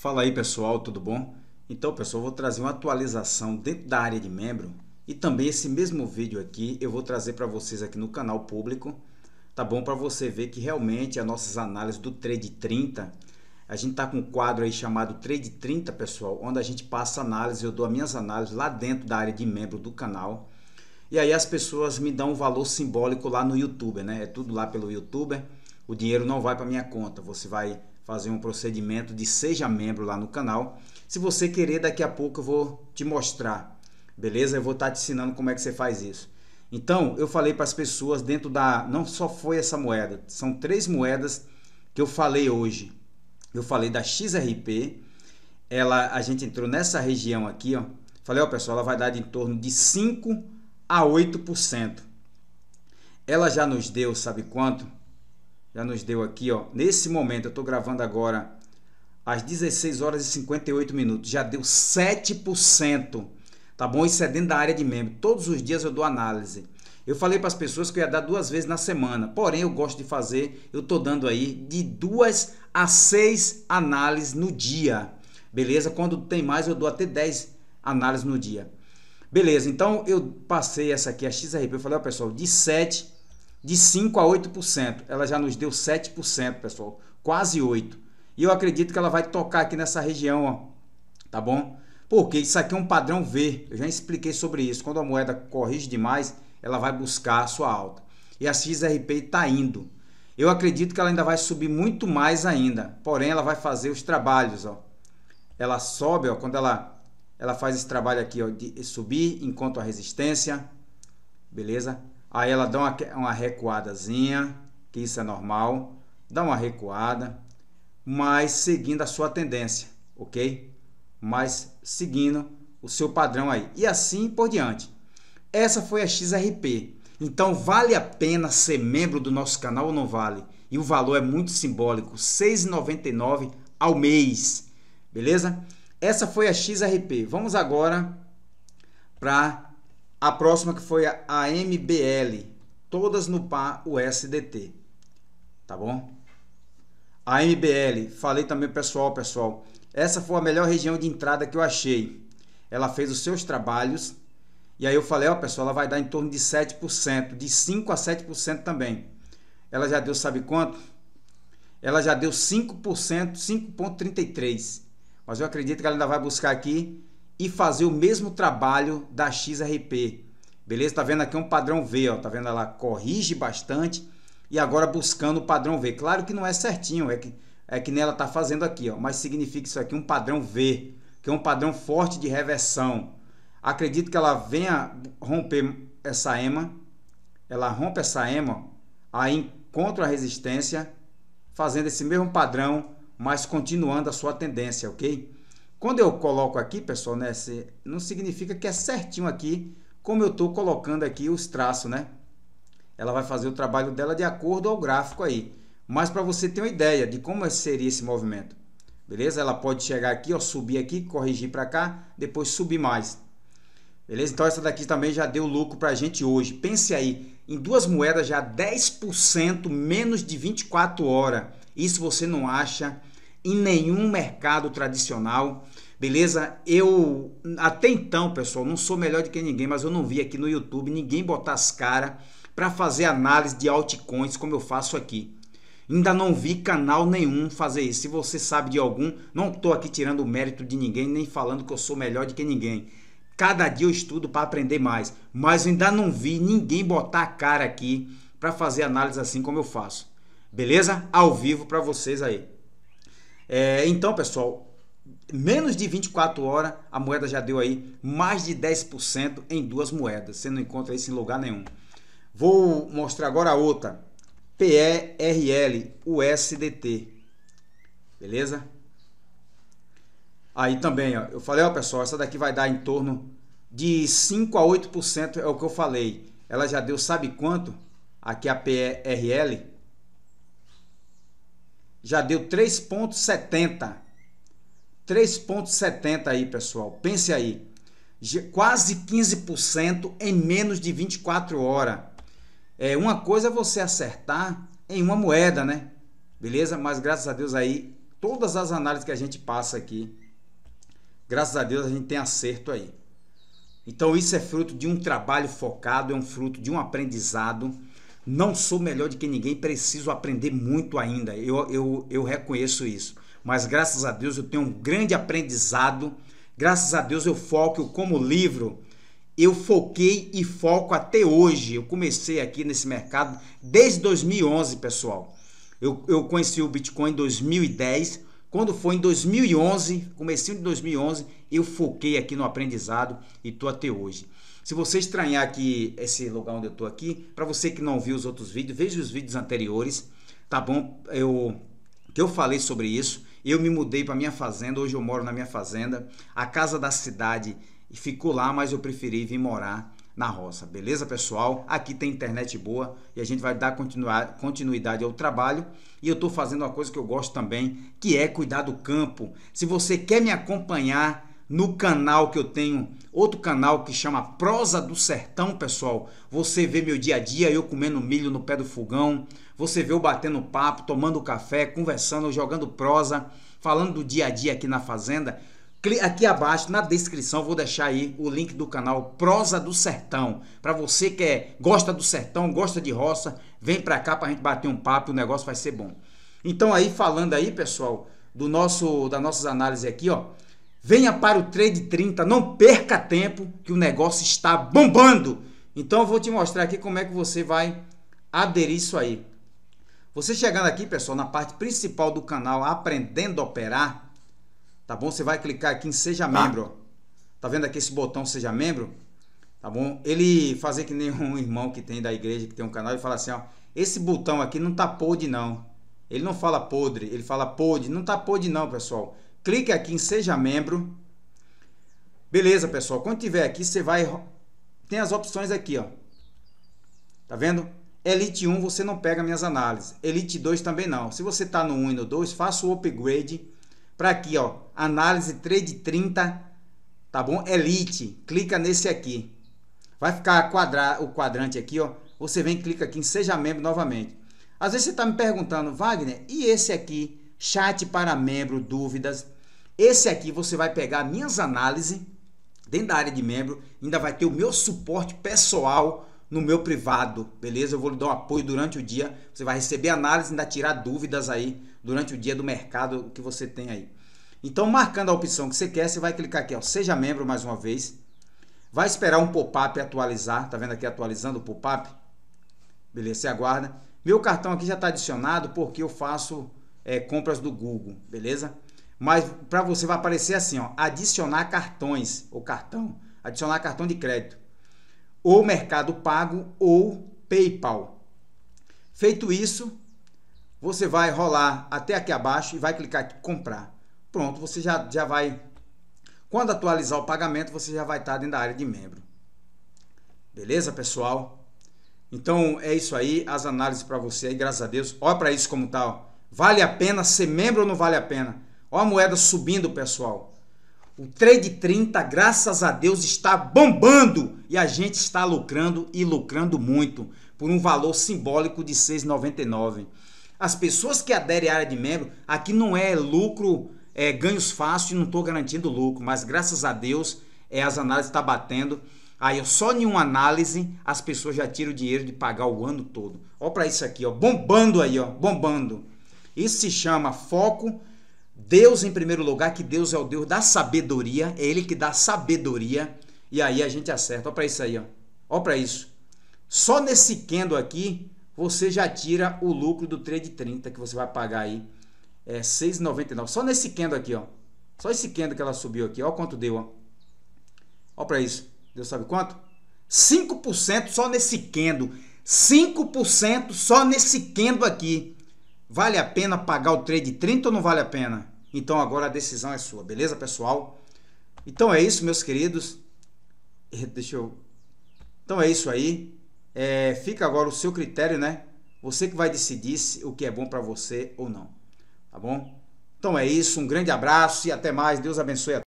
Fala aí pessoal, tudo bom? Então pessoal, eu vou trazer uma atualização dentro da área de membro e também esse mesmo vídeo aqui eu vou trazer para vocês aqui no canal público, tá bom? Para você ver que realmente as nossas análises do Trade 30, a gente tá com um quadro aí chamado Trade 30 pessoal, onde a gente passa análise, eu dou as minhas análises lá dentro da área de membro do canal e aí as pessoas me dão um valor simbólico lá no YouTube, né? É tudo lá pelo YouTube, o dinheiro não vai para minha conta, você vai fazer um procedimento de seja membro lá no canal. Se você querer, daqui a pouco eu vou te mostrar, beleza? Eu vou estar tá te ensinando como é que você faz isso. Então, eu falei para as pessoas dentro da. Não só foi essa moeda, são três moedas que eu falei hoje. Eu falei da XRP, ela, a gente entrou nessa região aqui, ó. Falei, ó, pessoal, ela vai dar de em torno de 5 a 8%. Ela já nos deu, sabe quanto? já nos deu aqui, ó. Nesse momento, eu estou gravando agora às 16 horas e 58 minutos. Já deu 7%. Tá bom? Isso é dentro da área de membro. Todos os dias eu dou análise. Eu falei para as pessoas que eu ia dar duas vezes na semana. Porém, eu gosto de fazer, eu tô dando aí de duas a seis análises no dia. Beleza? Quando tem mais, eu dou até 10 análises no dia. Beleza, então eu passei essa aqui, a XRP. Eu falei, ó, pessoal, de 7 de 5 a 8%. Ela já nos deu 7%, pessoal, quase 8. E eu acredito que ela vai tocar aqui nessa região, ó. Tá bom? Porque isso aqui é um padrão V. Eu já expliquei sobre isso. Quando a moeda corrige demais, ela vai buscar a sua alta. E a XRP está indo. Eu acredito que ela ainda vai subir muito mais ainda. Porém, ela vai fazer os trabalhos, ó. Ela sobe, ó, quando ela ela faz esse trabalho aqui, ó, de subir enquanto a resistência. Beleza? Aí ela dá uma, uma recuadazinha, que isso é normal, dá uma recuada, mas seguindo a sua tendência, ok? Mas seguindo o seu padrão aí. E assim por diante. Essa foi a XRP. Então vale a pena ser membro do nosso canal ou não vale? E o valor é muito simbólico, R$ 6,99 ao mês. Beleza? Essa foi a XRP. Vamos agora para a próxima que foi a AMBL, todas no par USDT, tá bom? A MBL, falei também pessoal, pessoal, essa foi a melhor região de entrada que eu achei. Ela fez os seus trabalhos e aí eu falei, ó pessoal, ela vai dar em torno de 7%, de 5 a 7% também. Ela já deu, sabe quanto? Ela já deu 5%, 5.33. Mas eu acredito que ela ainda vai buscar aqui e fazer o mesmo trabalho da XRP. Beleza? Tá vendo aqui um padrão V, ó. Tá vendo ela corrige bastante e agora buscando o padrão V. Claro que não é certinho, é que é que nela tá fazendo aqui, ó, mas significa isso aqui um padrão V, que é um padrão forte de reversão. Acredito que ela venha romper essa ema. Ela rompe essa ema, aí encontra a resistência, fazendo esse mesmo padrão, mas continuando a sua tendência, ok? Quando eu coloco aqui, pessoal, né, não significa que é certinho aqui como eu estou colocando aqui os traços, né? Ela vai fazer o trabalho dela de acordo ao gráfico aí. Mas para você ter uma ideia de como é seria esse movimento. Beleza? Ela pode chegar aqui, ó, subir aqui, corrigir para cá, depois subir mais. Beleza? Então essa daqui também já deu lucro para a gente hoje. Pense aí, em duas moedas já 10% menos de 24 horas. Isso você não acha em nenhum mercado tradicional. Beleza? Eu até então, pessoal, não sou melhor do que ninguém, mas eu não vi aqui no YouTube ninguém botar as caras para fazer análise de altcoins como eu faço aqui. Ainda não vi canal nenhum fazer isso. Se você sabe de algum, não estou aqui tirando o mérito de ninguém, nem falando que eu sou melhor do que ninguém. Cada dia eu estudo para aprender mais, mas ainda não vi ninguém botar a cara aqui para fazer análise assim como eu faço. Beleza? Ao vivo para vocês aí. É, então, pessoal, menos de 24 horas, a moeda já deu aí mais de 10% em duas moedas. Você não encontra isso em lugar nenhum. Vou mostrar agora a outra. PERL USDT. Beleza? Aí também, ó, eu falei, ó pessoal, essa daqui vai dar em torno de 5 a 8%, é o que eu falei. Ela já deu, sabe quanto? Aqui é a PERL já deu 3,70. 3,70 aí, pessoal. Pense aí. Quase 15% em menos de 24 horas. É, uma coisa é você acertar em uma moeda, né? Beleza? Mas graças a Deus aí, todas as análises que a gente passa aqui, graças a Deus a gente tem acerto aí. Então isso é fruto de um trabalho focado, é um fruto de um aprendizado não sou melhor do que ninguém, preciso aprender muito ainda. Eu, eu, eu reconheço isso. Mas graças a Deus eu tenho um grande aprendizado. Graças a Deus eu foco, eu como livro, eu foquei e foco até hoje. Eu comecei aqui nesse mercado desde 2011, pessoal. Eu, eu conheci o Bitcoin em 2010. Quando foi em 2011, comecinho de 2011, eu foquei aqui no aprendizado e tô até hoje. Se você estranhar aqui esse lugar onde eu tô aqui, para você que não viu os outros vídeos, veja os vídeos anteriores, tá bom? Eu que eu falei sobre isso. Eu me mudei para minha fazenda, hoje eu moro na minha fazenda. A casa da cidade ficou lá, mas eu preferi vir morar na roça. Beleza, pessoal? Aqui tem internet boa e a gente vai dar continuidade ao trabalho. E eu estou fazendo uma coisa que eu gosto também, que é cuidar do campo. Se você quer me acompanhar no canal que eu tenho, outro canal que chama Prosa do Sertão, pessoal. Você vê meu dia a dia, eu comendo milho no pé do fogão, você vê eu batendo papo, tomando café, conversando, jogando prosa, falando do dia a dia aqui na fazenda. Aqui abaixo na descrição vou deixar aí o link do canal Prosa do Sertão. Para você que é, gosta do sertão, gosta de roça, vem para cá para a gente bater um papo, o negócio vai ser bom. Então aí falando aí, pessoal, do nosso da nossas análises aqui, ó. Venha para o Trade 30, não perca tempo que o negócio está bombando. Então eu vou te mostrar aqui como é que você vai aderir isso aí. Você chegando aqui, pessoal, na parte principal do canal Aprendendo a Operar, tá bom? Você vai clicar aqui em Seja tá. Membro, Tá vendo aqui esse botão Seja Membro? Tá bom? Ele fazer que nem um irmão que tem da igreja, que tem um canal, ele fala assim, ó, esse botão aqui não tá podre não. Ele não fala podre, ele fala podre, não tá podre não, pessoal clique aqui em seja membro. Beleza, pessoal? Quando tiver aqui, você vai tem as opções aqui, ó. Tá vendo? Elite 1 você não pega minhas análises. Elite 2 também não. Se você tá no 1 e no 2, faça o upgrade para aqui, ó, análise trade 30, tá bom? Elite. Clica nesse aqui. Vai ficar quadrar o quadrante aqui, ó. Você vem clica aqui em seja membro novamente. Às vezes você está me perguntando, Wagner, e esse aqui, chat para membro, dúvidas? Esse aqui você vai pegar minhas análises dentro da área de membro, ainda vai ter o meu suporte pessoal no meu privado, beleza? Eu vou lhe dar um apoio durante o dia. Você vai receber análise ainda tirar dúvidas aí durante o dia do mercado que você tem aí. Então, marcando a opção que você quer, você vai clicar aqui, ó, seja membro mais uma vez. Vai esperar um pop-up atualizar, tá vendo aqui atualizando o pop-up? Beleza, você aguarda. Meu cartão aqui já está adicionado porque eu faço é, compras do Google, beleza? Mas para você vai aparecer assim, ó, adicionar cartões ou cartão, adicionar cartão de crédito, ou Mercado Pago ou PayPal. Feito isso, você vai rolar até aqui abaixo e vai clicar aqui comprar. Pronto, você já, já vai quando atualizar o pagamento, você já vai estar dentro da área de membro. Beleza, pessoal? Então é isso aí, as análises para você aí, graças a Deus. Olha para isso como tal. Tá, vale a pena ser membro ou não vale a pena? Ó a moeda subindo, pessoal. O trade 30, graças a Deus, está bombando e a gente está lucrando e lucrando muito por um valor simbólico de 6,99. As pessoas que aderem à área de membro, aqui não é lucro, é ganhos fáceis, não estou garantindo lucro, mas graças a Deus é, as análises estão tá batendo. Aí só em uma análise as pessoas já tiram o dinheiro de pagar o ano todo. Olha para isso aqui, ó, bombando aí, ó, bombando. Isso se chama foco Deus em primeiro lugar, que Deus é o Deus da sabedoria, é ele que dá sabedoria, e aí a gente acerta. Olha para isso aí, ó. Olha para isso. Só nesse Kendo aqui, você já tira o lucro do trade 30 que você vai pagar aí. É 6,99. Só nesse Kendo aqui, ó. Só esse Kendo que ela subiu aqui. Olha quanto deu, ó. Olha para isso. Deus sabe quanto? 5% só nesse Kendo. 5% só nesse Kendo aqui. Vale a pena pagar o trade 30 ou não vale a pena? Então agora a decisão é sua, beleza, pessoal? Então é isso, meus queridos. Eh, deixa eu. Então é isso aí. É, fica agora o seu critério, né? Você que vai decidir se o que é bom para você ou não. Tá bom? Então é isso. Um grande abraço e até mais. Deus abençoe a